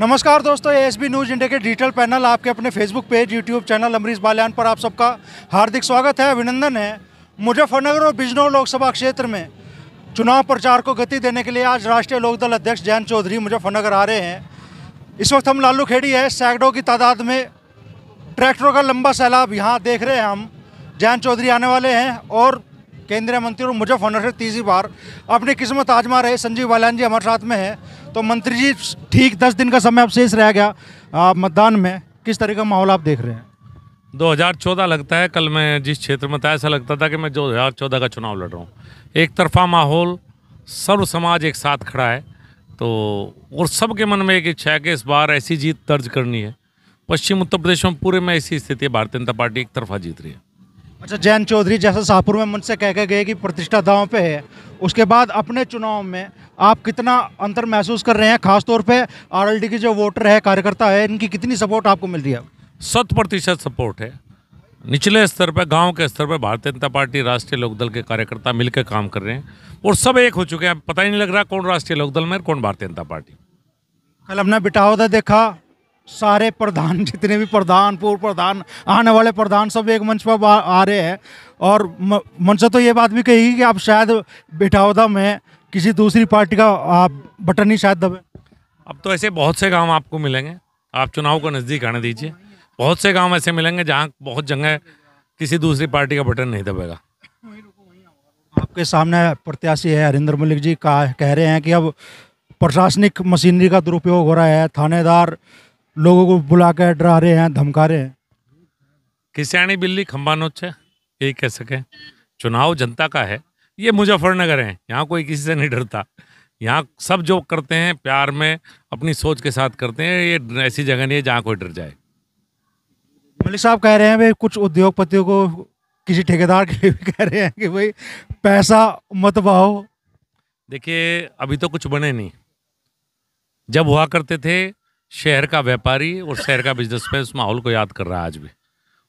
नमस्कार दोस्तों S B news India के डिजिटल पैनल आपके अपने Facebook page YouTube channel Amrish Baliyan पर आप सबका हार्दिक स्वागत है अभिनंदन है मुजफ्फरनगर और बिजनौर लोकसभा क्षेत्र में चुनाव प्रचार को गति देने के लिए आज राष्ट्रीय लोकदल अध्यक्ष जयंत चौधरी मुजफ्फरनगर आ रहे हैं इस वक्त हम लालू खेड़ी है सैकड़ों की तादाद में ट्रैक्टरों का लंबा सैलाब यहाँ देख रहे हैं हम जयंत चौधरी आने वाले हैं और केंद्रीय मंत्री और मुजफ्फरनगर से तीसरी बार अपनी किस्मत आजमा रहे संजीव बालान जी हमारे साथ में है तो मंत्री जी ठीक दस दिन का समय अब शेष रह गया मतदान में किस तरह का माहौल आप देख रहे हैं 2014 लगता है कल मैं जिस क्षेत्र में था ऐसा लगता था कि मैं 2014 का चुनाव लड़ रहा हूँ एक तरफा माहौल सर्व समाज एक साथ खड़ा है तो और सबके मन में एक इच्छा है कि इस बार ऐसी जीत दर्ज करनी है पश्चिम उत्तर प्रदेश में पूरे में ऐसी स्थिति है भारतीय जनता पार्टी एक तरफा जीत रही है अच्छा जैन चौधरी जैसा शाहपुर में मुझसे कह के गए कि प्रतिष्ठा दाव पे है उसके बाद अपने चुनाव में आप कितना अंतर महसूस कर रहे हैं खासतौर पे आरएलडी की जो वोटर है कार्यकर्ता है इनकी कितनी सपोर्ट आपको मिल रही है शत प्रतिशत सपोर्ट है निचले स्तर पर गांव के स्तर पर भारतीय जनता पार्टी राष्ट्रीय लोकदल के कार्यकर्ता मिलकर काम कर रहे हैं और सब एक हो चुके हैं पता ही नहीं लग रहा कौन राष्ट्रीय लोकदल में कौन भारतीय जनता पार्टी कल हमने बिटावदा देखा सारे प्रधान जितने भी प्रधान पूर्व प्रधान आने वाले प्रधान सब एक मंच पर आ रहे हैं और मंच तो ये बात भी कहेगी कि आप शायद बिठावदा में किसी दूसरी पार्टी का आप बटन ही शायद दबे अब तो ऐसे बहुत से गांव आपको मिलेंगे आप चुनाव को नज़दीक आने दीजिए बहुत से गांव ऐसे मिलेंगे जहां बहुत जगह किसी दूसरी पार्टी का बटन नहीं दबेगा आपके सामने प्रत्याशी है हरिंदर मलिक जी का कह रहे हैं कि अब प्रशासनिक मशीनरी का दुरुपयोग हो रहा है थानेदार लोगों को बुला कर डरा रहे हैं धमका रहे हैं किसानी बिल्ली खम्बा नोच है यही कह सके चुनाव जनता का है ये मुजफ्फरनगर है यहाँ कोई किसी से नहीं डरता यहाँ सब जो करते हैं प्यार में अपनी सोच के साथ करते हैं ये ऐसी जगह नहीं है जहाँ कोई डर जाए मलिक साहब कह रहे हैं भाई कुछ उद्योगपतियों को किसी ठेकेदार के भी कह रहे हैं कि भाई पैसा मत बहाओ देखिए अभी तो कुछ बने नहीं जब हुआ करते थे शहर का व्यापारी और शहर का बिजनेसमैन उस माहौल को याद कर रहा है आज भी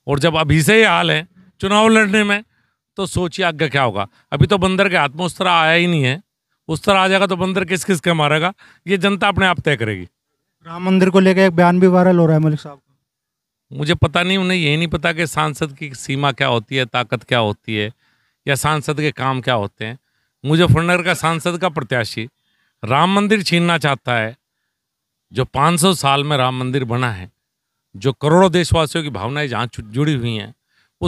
और जब अभी से ही हाल है चुनाव लड़ने में तो सोचिए आगे क्या होगा अभी तो बंदर के हाथ में उस तरह आया ही नहीं है उस तरह आ जाएगा तो बंदर किस किस के मारेगा ये जनता अपने आप तय करेगी राम मंदिर को लेकर एक बयान भी वायरल हो रहा है मलिक साहब मुझे पता नहीं उन्हें यही नहीं पता कि सांसद की सीमा क्या होती है ताकत क्या होती है या सांसद के काम क्या होते हैं मुझे फंडर का सांसद का प्रत्याशी राम मंदिर छीनना चाहता है जो 500 साल में राम मंदिर बना है जो करोड़ों देशवासियों की भावनाएं जहाँ जुड़ी हुई हैं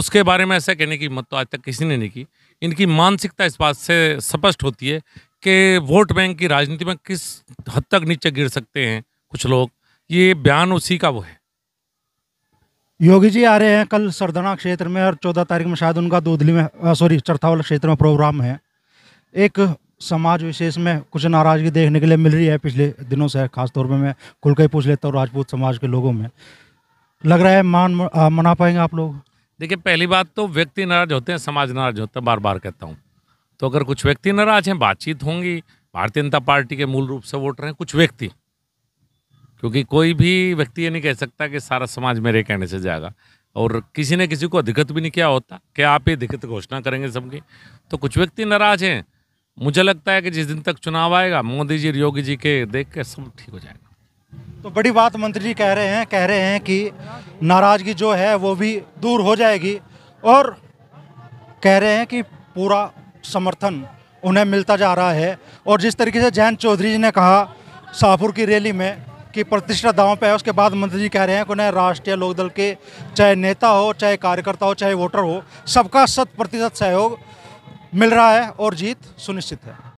उसके बारे में ऐसा कहने की मत तो आज तक किसी ने नहीं की इनकी मानसिकता इस बात से स्पष्ट होती है कि वोट बैंक की राजनीति में किस हद तक नीचे गिर सकते हैं कुछ लोग ये बयान उसी का वो है योगी जी आ रहे हैं कल सरदना क्षेत्र में और चौदह तारीख में शायद उनका दूधली में सॉरी चरथावल क्षेत्र में प्रोग्राम है एक समाज विशेष में कुछ नाराजगी देखने के लिए मिल रही है पिछले दिनों से खासतौर पर मैं खुल के पूछ लेता हूँ राजपूत समाज के लोगों में लग रहा है मान मना पाएंगे आप लोग देखिए पहली बात तो व्यक्ति नाराज होते हैं समाज नाराज होता है बार बार कहता हूँ तो अगर कुछ व्यक्ति नाराज हैं बातचीत होंगी भारतीय जनता पार्टी के मूल रूप से वोटर हैं कुछ व्यक्ति क्योंकि कोई भी व्यक्ति ये नहीं कह सकता कि सारा समाज मेरे कहने से जाएगा और किसी ने किसी को अधिकत भी नहीं किया होता कि आप ये अधिकत घोषणा करेंगे सबकी तो कुछ व्यक्ति नाराज हैं मुझे लगता है कि जिस दिन तक चुनाव आएगा मोदी जी और योगी जी के देख के सब ठीक हो जाएगा तो बड़ी बात मंत्री जी कह रहे हैं कह रहे हैं कि नाराज़गी जो है वो भी दूर हो जाएगी और कह रहे हैं कि पूरा समर्थन उन्हें मिलता जा रहा है और जिस तरीके से जैन चौधरी जी ने कहा शाहपुर की रैली में कि प्रतिष्ठा दाव पे है उसके बाद मंत्री जी कह रहे हैं कि उन्हें राष्ट्रीय लोकदल के चाहे नेता हो चाहे कार्यकर्ता हो चाहे वोटर हो सबका शत प्रतिशत सहयोग मिल रहा है और जीत सुनिश्चित है